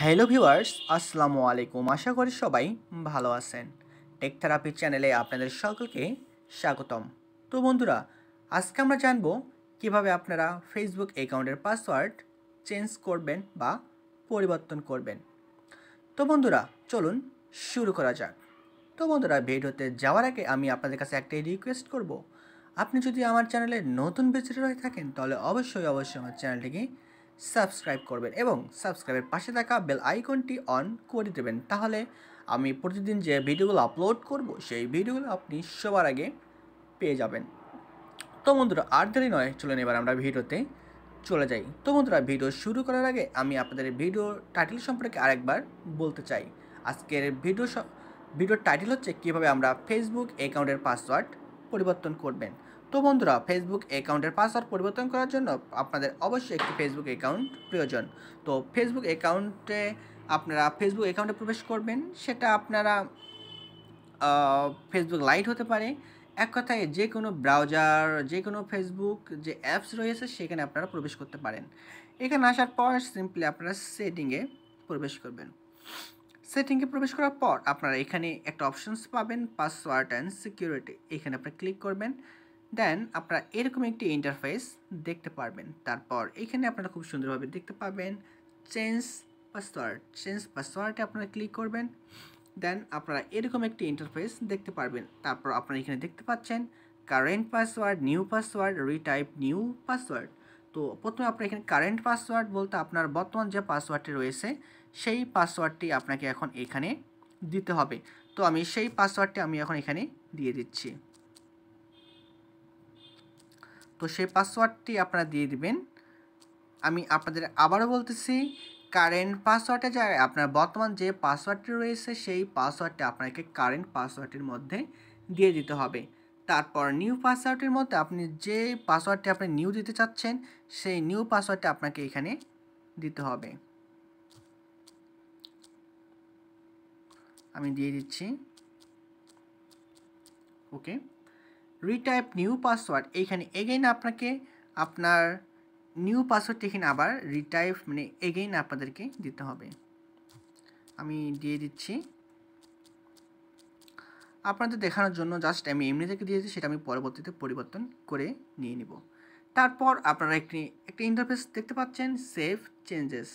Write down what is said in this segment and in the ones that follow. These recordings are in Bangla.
হ্যালো ভিউয়ার্স আসসালামু আলাইকুম আশা করি সবাই ভালো আছেন টেক থেরাপি চ্যানেলে আপনাদের সকলকে স্বাগতম তো বন্ধুরা আজকে আমরা জানব কিভাবে আপনারা ফেসবুক অ্যাকাউন্টের পাসওয়ার্ড চেঞ্জ করবেন বা পরিবর্তন করবেন তো বন্ধুরা চলুন শুরু করা যাক তো বন্ধুরা ভিডিওতে যাওয়ার আগে আমি আপনাদের কাছে একটাই রিকোয়েস্ট করব আপনি যদি আমার চ্যানেলে নতুন ভিজিটর হয়ে থাকেন তাহলে অবশ্যই অবশ্যই আমার চ্যানেলটিকে সাবস্ক্রাইব করবেন এবং সাবস্ক্রাইবের পাশে থাকা বেল আইকনটি অন করে দেবেন তাহলে আমি প্রতিদিন যে ভিডিওগুলো আপলোড করব সেই ভিডিওগুলো আপনি সবার আগে পেয়ে যাবেন তো বন্ধুরা আর দেরি নয় চলুন এবার আমরা ভিডিওতে চলে যাই তো বন্ধুরা ভিডিও শুরু করার আগে আমি আপনাদের ভিডিও টাইটেল সম্পর্কে আরেকবার বলতে চাই আজকের ভিডিও ভিডিওর টাইটেল হচ্ছে কিভাবে আমরা ফেসবুক অ্যাকাউন্টের পাসওয়ার্ড পরিবর্তন করবেন তো বন্ধুরা ফেসবুক অ্যাকাউন্টের পাসওয়ার্ড পরিবর্তন করার জন্য আপনাদের অবশ্যই একটি ফেসবুক অ্যাকাউন্ট প্রয়োজন তো ফেসবুক অ্যাকাউন্টে আপনারা ফেসবুক অ্যাকাউন্টে প্রবেশ করবেন সেটা আপনারা ফেসবুক লাইট হতে পারে এক কথায় যে কোনো ব্রাউজার যে কোনো ফেসবুক যে অ্যাপস রয়েছে সেখানে আপনারা প্রবেশ করতে পারেন এখানে আসার পর সিম্পলি আপনারা সেটিংয়ে প্রবেশ করবেন সেটিংয়ে প্রবেশ করার পর আপনারা এখানে একটা অপশানস পাবেন পাসওয়ার্ড অ্যান্ড সিকিউরিটি এখানে আপনারা ক্লিক করবেন দেন আপনারা এরকম একটি ইন্টারফেস দেখতে পারবেন তারপর এখানে আপনারা খুব সুন্দরভাবে দেখতে পাবেন চেঞ্জ পাসওয়ার্ড চেঞ্জ পাসওয়ার্ডে আপনারা ক্লিক করবেন দেন আপনারা এরকম একটি ইন্টারফেস দেখতে পারবেন তারপর আপনারা এখানে দেখতে পাচ্ছেন current password new password retype new password তো প্রথমে আপনার এখানে কারেন্ট পাসওয়ার্ড বলতে আপনার বর্তমান যে পাসওয়ার্ডটি রয়েছে সেই পাসওয়ার্ডটি আপনাকে এখন এখানে দিতে হবে তো আমি সেই পাসওয়ার্ডটি আমি এখন এখানে দিয়ে দিচ্ছি তো সেই পাসওয়ার্ডটি আপনারা দিয়ে দিবেন আমি আপনাদের আবারও বলতেছি কারেন্ট পাসওয়ার্ডে যা আপনার বর্তমান যে পাসওয়ার্ডটি রয়েছে সেই পাসওয়ার্ডটি আপনাকে কারেন্ট পাসওয়ার্ডটির মধ্যে দিয়ে দিতে হবে তারপর নিউ পাসওয়ার্ডের মধ্যে আপনি যে পাসওয়ার্ডটি আপনি নিউ দিতে চাচ্ছেন সেই নিউ পাসওয়ার্ডটি আপনাকে এখানে দিতে হবে আমি দিয়ে দিচ্ছি ওকে রিটাইপ নিউ পাসওয়ার্ড এইখানে এগেইন আপনাকে আপনার নিউ পাসওয়ার্ডটি এখানে আবার রিটাইপ মানে এগেইন আপনাদেরকে দিতে হবে আমি দিয়ে দিচ্ছি আপনাদের দেখানোর জন্য জাস্ট আমি এমনি থেকে দিয়েছি সেটা আমি পরবর্তীতে পরিবর্তন করে নিয়ে নিব তারপর আপনারা একটি একটা ইন্টারফেস দেখতে পাচ্ছেন সেভ চেঞ্জেস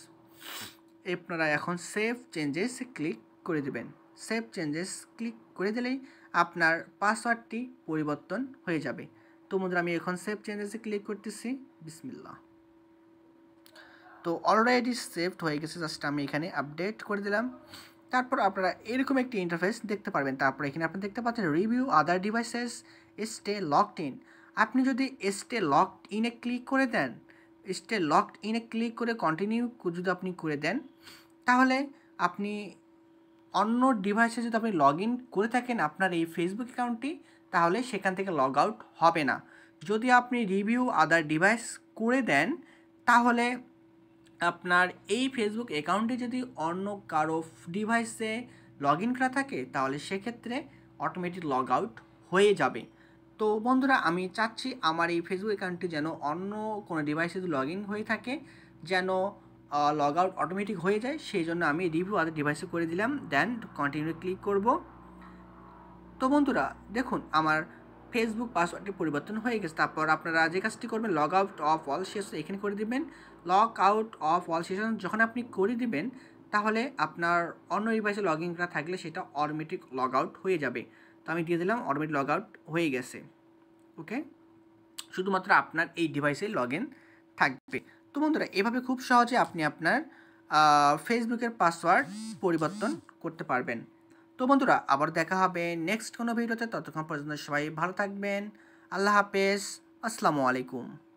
আপনারা এখন সেভ চেঞ্জেস ক্লিক করে দেবেন সেভ চেঞ্জেস ক্লিক করে দিলেই আপনার পাসওয়ার্ডটি পরিবর্তন হয়ে যাবে তো বন্ধুরা আমি এখন সেভ চেঞ্জেসে ক্লিক করতেছি বিসমিল্লা তো অলরেডি সেভড হয়ে গেছে জাস্ট আমি এখানে আপডেট করে দিলাম তারপর আপনারা এরকম একটি ইন্টারফেস দেখতে পারবেন তারপর এখানে আপনি দেখতে পাচ্ছেন review other devices stay logged in আপনি যদি স্টে লকড ইনে ক্লিক করে দেন স্টে লকড ইনে ক্লিক করে কন্টিনিউ যদি আপনি করে দেন তাহলে আপনি অন্য ডিভাইসে যদি আপনি লগ ইন করে থাকেন আপনার এই ফেসবুক অ্যাকাউন্টটি তাহলে সেখান থেকে লগ আউট হবে না যদি আপনি রিভিউ আদার ডিভাইস করে দেন তাহলে আপনার এই ফেসবুক অ্যাকাউন্টে যদি অন্য কারো ডিভাইসে লগ ইন করা থাকে তাহলে সেক্ষেত্রে অটোমেটিক লগ আউট হয়ে যাবে তো বন্ধুরা আমি চাচ্ছি আমার এই ফেসবুক অ্যাকাউন্টটি যেন অন্য কোনো ডিভাইসে যদি লগ ইন হয়ে থাকে যেন লগ আউট অটোমেটিক হয়ে যায় সেই জন্য আমি রিভিউ আদার ডিভাইসে করে দিলাম দেন কন্টিনিউ ক্লিক করব তো বন্ধুরা দেখুন আমার ফেসবুক পাসওয়ার্ডটি পরিবর্তন হয়ে গেছে তারপর আপনারা যে কাজটি করবেন log out of all session এখানে করে দিবেন log out of all session যখন আপনি করে দিবেন তাহলে আপনার অন্য ডিভাইসে লগ ইন করা থাকলে সেটা অটোমেটিক লগ আউট হয়ে যাবে তো আমি দিয়ে দিলাম অটোমেটিক লগ আউট হয়ে গেছে ওকে শুধুমাত্র আপনার এই ডিভাইসে লগ ইন থাকবে তো বন্ধুরা এভাবে খুব সহজে আপনি আপনার ফেসবুকের পাসওয়ার্ড পরিবর্তন করতে পারবেন তো বন্ধুরা আবার দেখা হবে নেক্সট কোনো ভিডিওতে ততক্ষণ পর্যন্ত সবাই ভালো থাকবেন আল্লাহ হাফেজ আসসালামু আলাইকুম